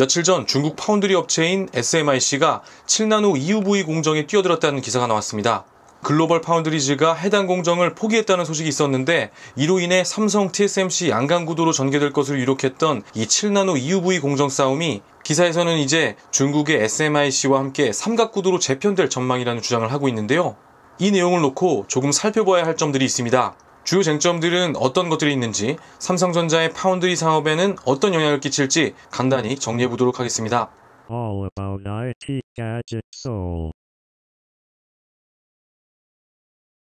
며칠 전 중국 파운드리 업체인 SMIC가 7나노 EUV 공정에 뛰어들었다는 기사가 나왔습니다. 글로벌 파운드리즈가 해당 공정을 포기했다는 소식이 있었는데 이로 인해 삼성 TSMC 양강 구도로 전개될 것으로 유력했던 이 7나노 EUV 공정 싸움이 기사에서는 이제 중국의 SMIC와 함께 삼각 구도로 재편될 전망이라는 주장을 하고 있는데요. 이 내용을 놓고 조금 살펴봐야 할 점들이 있습니다. 주요 쟁점들은 어떤 것들이 있는지 삼성전자의 파운드리 사업에는 어떤 영향을 끼칠지 간단히 정리해 보도록 하겠습니다. All about IT gadget soul.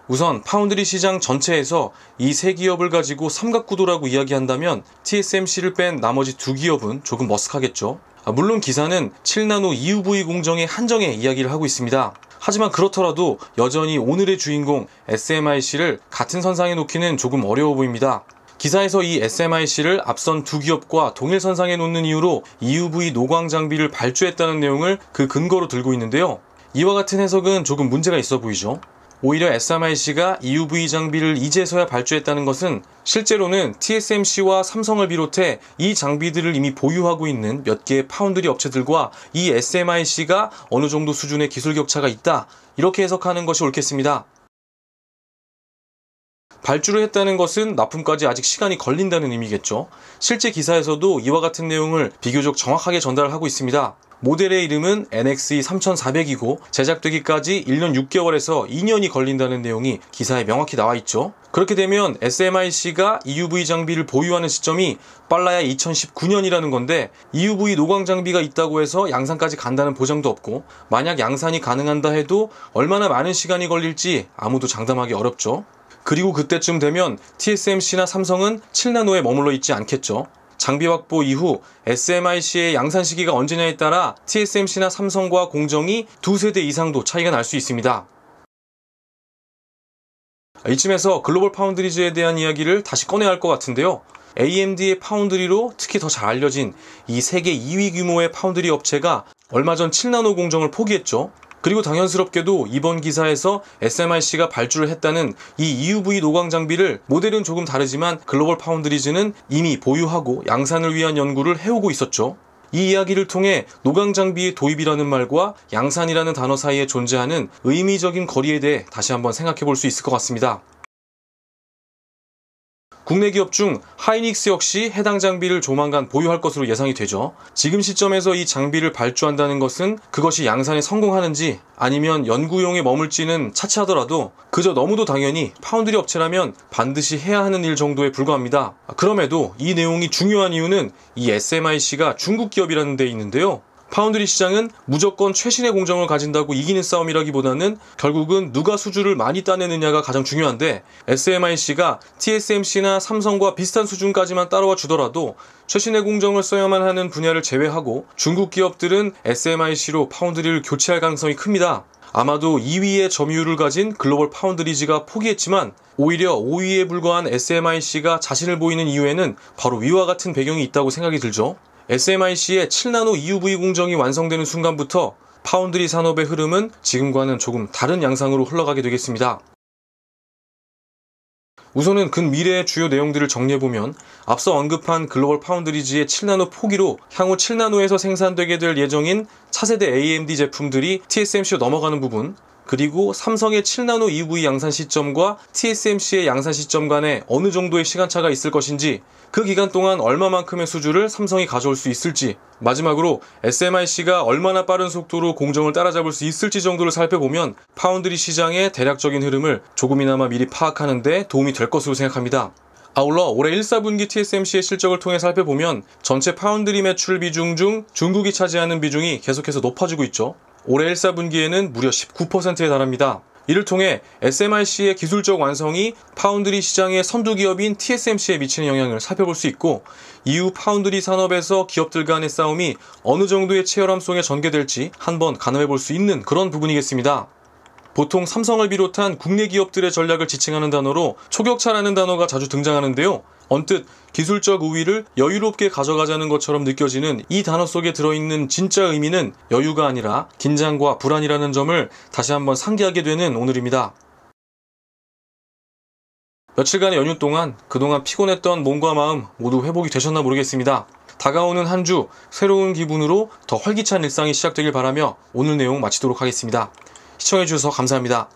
우선 파운드리 시장 전체에서 이 세 기업을 가지고 삼각구도라고 이야기한다면 TSMC를 뺀 나머지 두 기업은 조금 머쓱하겠죠. 물론 기사는 7나노 EUV 공정의 한정에 이야기를 하고 있습니다. 하지만 그렇더라도 여전히 오늘의 주인공 SMIC를 같은 선상에 놓기는 조금 어려워 보입니다. 기사에서 이 SMIC를 앞선 두 기업과 동일 선상에 놓는 이유로 EUV 노광 장비를 발주했다는 내용을 그 근거로 들고 있는데요. 이와 같은 해석은 조금 문제가 있어 보이죠. 오히려 SMIC가 EUV 장비를 이제서야 발주했다는 것은 실제로는 TSMC와 삼성을 비롯해 이 장비들을 이미 보유하고 있는 몇 개의 파운드리 업체들과 이 SMIC가 어느 정도 수준의 기술 격차가 있다. 이렇게 해석하는 것이 옳겠습니다. 발주를 했다는 것은 납품까지 아직 시간이 걸린다는 의미겠죠. 실제 기사에서도 이와 같은 내용을 비교적 정확하게 전달하고 있습니다. 모델의 이름은 NXE 3400이고 제작되기까지 1년 6개월에서 2년이 걸린다는 내용이 기사에 명확히 나와 있죠. 그렇게 되면 SMIC가 EUV 장비를 보유하는 시점이 빨라야 2019년이라는 건데 EUV 노광 장비가 있다고 해서 양산까지 간다는 보장도 없고 만약 양산이 가능한다 해도 얼마나 많은 시간이 걸릴지 아무도 장담하기 어렵죠. 그리고 그때쯤 되면 TSMC나 삼성은 7나노에 머물러 있지 않겠죠. 장비 확보 이후 SMIC의 양산 시기가 언제냐에 따라 TSMC나 삼성과 공정이 두 세대 이상도 차이가 날 수 있습니다. 이쯤에서 글로벌 파운드리즈에 대한 이야기를 다시 꺼내야 할 것 같은데요. AMD의 파운드리로 특히 더 잘 알려진 이 세계 2위 규모의 파운드리 업체가 얼마 전 7나노 공정을 포기했죠. 그리고 당연스럽게도 이번 기사에서 SMIC가 발주를 했다는 이 EUV 노광 장비를 모델은 조금 다르지만 글로벌 파운드리즈는 이미 보유하고 양산을 위한 연구를 해오고 있었죠. 이 이야기를 통해 노광 장비의 도입이라는 말과 양산이라는 단어 사이에 존재하는 의미적인 거리에 대해 다시 한번 생각해 볼 수 있을 것 같습니다. 국내 기업 중 하이닉스 역시 해당 장비를 조만간 보유할 것으로 예상이 되죠. 지금 시점에서 이 장비를 발주한다는 것은 그것이 양산에 성공하는지 아니면 연구용에 머물지는 차치하더라도 그저 너무도 당연히 파운드리 업체라면 반드시 해야 하는 일 정도에 불과합니다. 그럼에도 이 내용이 중요한 이유는 이 SMIC가 중국 기업이라는 데 있는데요. 파운드리 시장은 무조건 최신의 공정을 가진다고 이기는 싸움이라기보다는 결국은 누가 수주를 많이 따내느냐가 가장 중요한데 SMIC가 TSMC나 삼성과 비슷한 수준까지만 따라와 주더라도 최신의 공정을 써야만 하는 분야를 제외하고 중국 기업들은 SMIC로 파운드리를 교체할 가능성이 큽니다. 아마도 2위의 점유율을 가진 글로벌 파운드리지가 포기했지만 오히려 5위에 불과한 SMIC가 자신을 보이는 이유에는 바로 위와 같은 배경이 있다고 생각이 들죠. SMIC의 7나노 EUV 공정이 완성되는 순간부터 파운드리 산업의 흐름은 지금과는 조금 다른 양상으로 흘러가게 되겠습니다. 우선은 근 미래의 주요 내용들을 정리해보면 앞서 언급한 글로벌 파운드리지의 7나노 포기로 향후 7나노에서 생산되게 될 예정인 차세대 AMD 제품들이 TSMC로 넘어가는 부분, 그리고 삼성의 7나노 EUV 양산 시점과 TSMC의 양산 시점 간에 어느 정도의 시간차가 있을 것인지 그 기간 동안 얼마만큼의 수주를 삼성이 가져올 수 있을지 마지막으로 SMIC가 얼마나 빠른 속도로 공정을 따라잡을 수 있을지 정도를 살펴보면 파운드리 시장의 대략적인 흐름을 조금이나마 미리 파악하는 데 도움이 될 것으로 생각합니다. 아울러 올해 1, 4분기 TSMC의 실적을 통해 살펴보면 전체 파운드리 매출 비중 중 중국이 차지하는 비중이 계속해서 높아지고 있죠. 올해 1 4분기에는 무려 19%에 달합니다. 이를 통해 SMIC의 기술적 완성이 파운드리 시장의 선두 기업인 TSMC에 미치는 영향을 살펴볼 수 있고 이후 파운드리 산업에서 기업들 간의 싸움이 어느 정도의 체열함 속에 전개될지 한번 가늠해 볼 수 있는 그런 부분이겠습니다. 보통 삼성을 비롯한 국내 기업들의 전략을 지칭하는 단어로 초격차라는 단어가 자주 등장하는데요. 언뜻 기술적 우위를 여유롭게 가져가자는 것처럼 느껴지는 이 단어 속에 들어있는 진짜 의미는 여유가 아니라 긴장과 불안이라는 점을 다시 한번 상기하게 되는 오늘입니다. 며칠간의 연휴 동안 그동안 피곤했던 몸과 마음 모두 회복이 되셨나 모르겠습니다. 다가오는 한 주 새로운 기분으로 더 활기찬 일상이 시작되길 바라며 오늘 내용 마치도록 하겠습니다. 시청해주셔서 감사합니다.